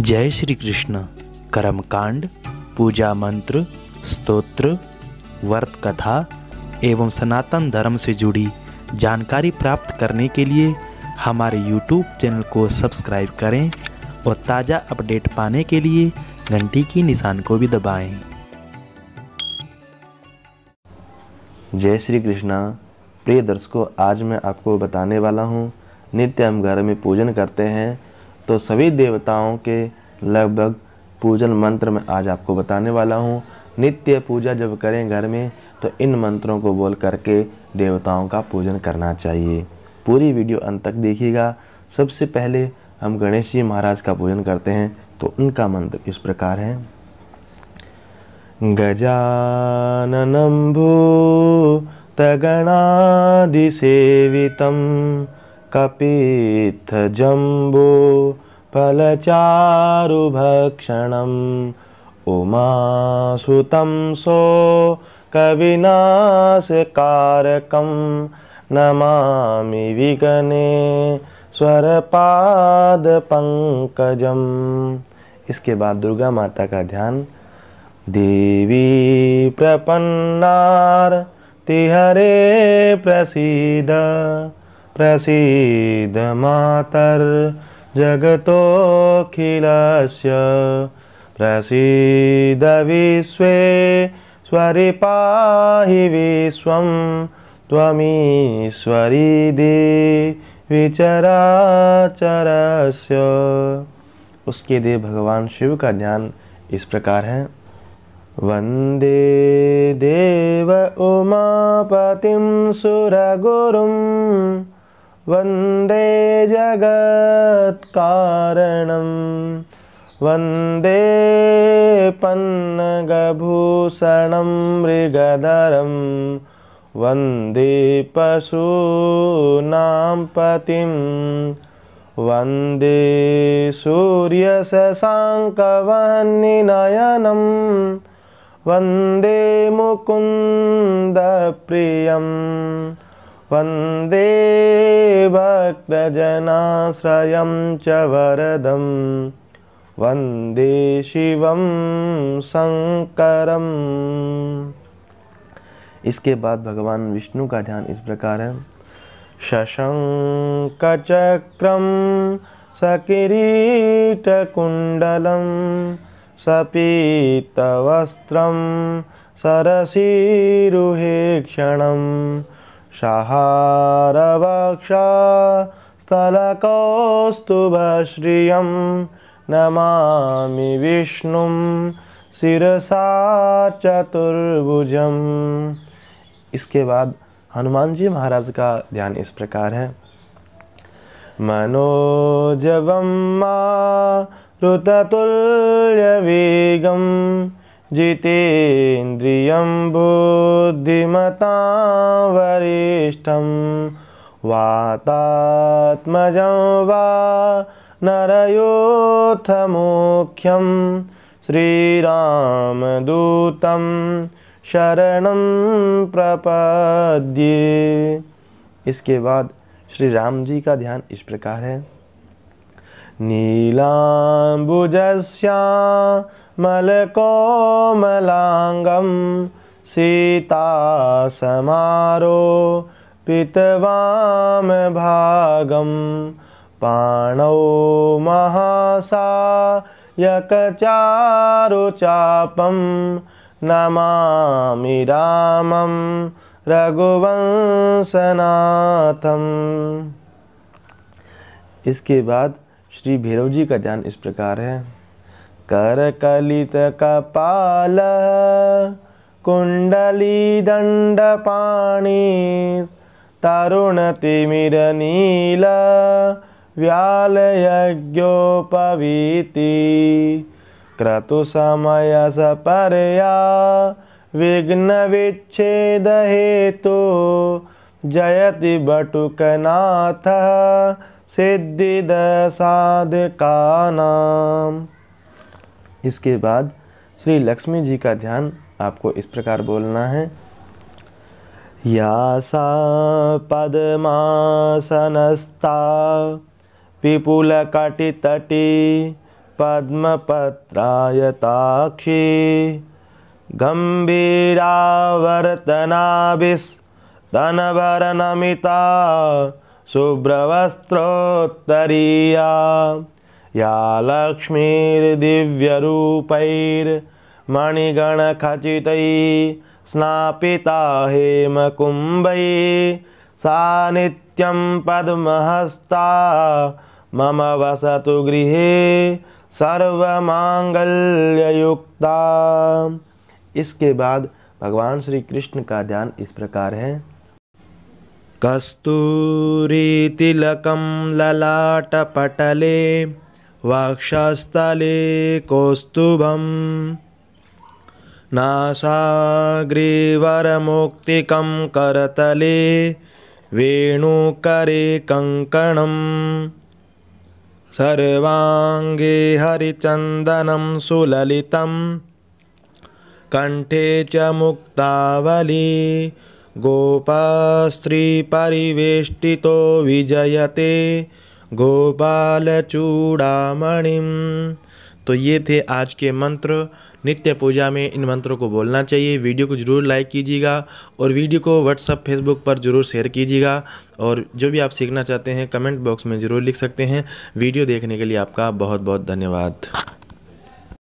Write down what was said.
जय श्री कृष्ण कर्मकांड पूजा मंत्र स्तोत्र व्रत कथा एवं सनातन धर्म से जुड़ी जानकारी प्राप्त करने के लिए हमारे YouTube चैनल को सब्सक्राइब करें और ताज़ा अपडेट पाने के लिए घंटी की निशान को भी दबाएं। जय श्री कृष्णा प्रिय दर्शकों आज मैं आपको बताने वाला हूँ नित्य हम घर में पूजन करते हैं तो सभी देवताओं के लगभग पूजन मंत्र में आज आपको बताने वाला हूँ नित्य पूजा जब करें घर में तो इन मंत्रों को बोल करके देवताओं का पूजन करना चाहिए पूरी वीडियो अंत तक देखिएगा सबसे पहले हम गणेश जी महाराज का पूजन करते हैं तो उनका मंत्र इस प्रकार है गजाननं सेवितम् कपीथ उमा उमासुतं सो कविनाशकारकं नमामि विगने स्वरपाद पंकजम इसके बाद दुर्गा माता का ध्यान देवी प्रपन्नार तिहरे प्रसीद प्रसीद मातर्जगतोऽखिलस्य प्रसीद विश्वे स्वरिपाहि पाहि विश्वं त्वमीश्वरी विचरा चरस्य उसके देव भगवान शिव का ध्यान इस प्रकार है वन्दे देव उमापतिं सुरगुरुं वन्दे जगत्कारणं वन्दे पन्नगभूषणं मृगधरं वन्दे पशूनां पतिं वन्दे सूर्यशशाङ्कवहन्निनयनं वन्दे मुकुन्दप्रियम् वंदे भक्तजनाश्रय च वरद वंदे शिव शङ्करम् इसके बाद भगवान विष्णु का ध्यान इस प्रकार है सपीत सकिरीटकुण्डलं सरसी क्षण शहारवक्षा स्थलकौस्तुभश्रियं नमा विष्णु शिसा चतुर्भुज इसके बाद हनुमान जी महाराज का ध्यान इस प्रकार है मनोजवम्मा मा वेगम जितेन्द्रिय बुद्धिमता वरिष्ठ वातात्मज वा नरयोऽथमोख्यं श्रीरामदूत शरण प्रपद्ये इसके बाद श्री राम जी का ध्यान इस प्रकार है नीलाम्बुजस्या सीता समारो पितवाम भागम पाणौ महासायकचारुचापं नमामि रामं रघुवंशनाथम इसके बाद श्री भैरव जी का ध्यान इस प्रकार है करकलितकपाल कुण्डलीदण्डपाणि तरुणतिमिरनील व्यालयज्ञोपवीति क्रतुसमयसपरया विघ्नविच्छेदहेतो जयति बटुकनाथः सिद्धिदसाधकानाम् इसके बाद श्री लक्ष्मी जी का ध्यान आपको इस प्रकार बोलना है या सा पद्मासनस्था विपुलकटितटी पद्मपत्रायताक्षी गम्भीरावर्तनाभिस्तनभरणमिता शुभ्रवस्त्रोत्तरीया या स्नाता हेम कुंभ सा नित्यं पद्महस्ता मम वसत गृह सर्वमांगल्ययुक्ता इसके बाद भगवान श्री कृष्ण का ध्यान इस प्रकार है कस्तूरी तिलकम ललाटपटले वाक्षास्तले कौस्तुभं नासाग्रीवरमुक्तिकं करतले वेणुकरे कङ्कणं सर्वाङ्गे हरिचन्दनं सुललितं कण्ठे च मुक्तावली गोपास्त्रीपरिवेष्टितो विजयते गोपाल चूड़ामणि तो ये थे आज के मंत्र नित्य पूजा में इन मंत्रों को बोलना चाहिए वीडियो को ज़रूर लाइक कीजिएगा और वीडियो को व्हाट्सअप फेसबुक पर ज़रूर शेयर कीजिएगा और जो भी आप सीखना चाहते हैं कमेंट बॉक्स में ज़रूर लिख सकते हैं वीडियो देखने के लिए आपका बहुत बहुत धन्यवाद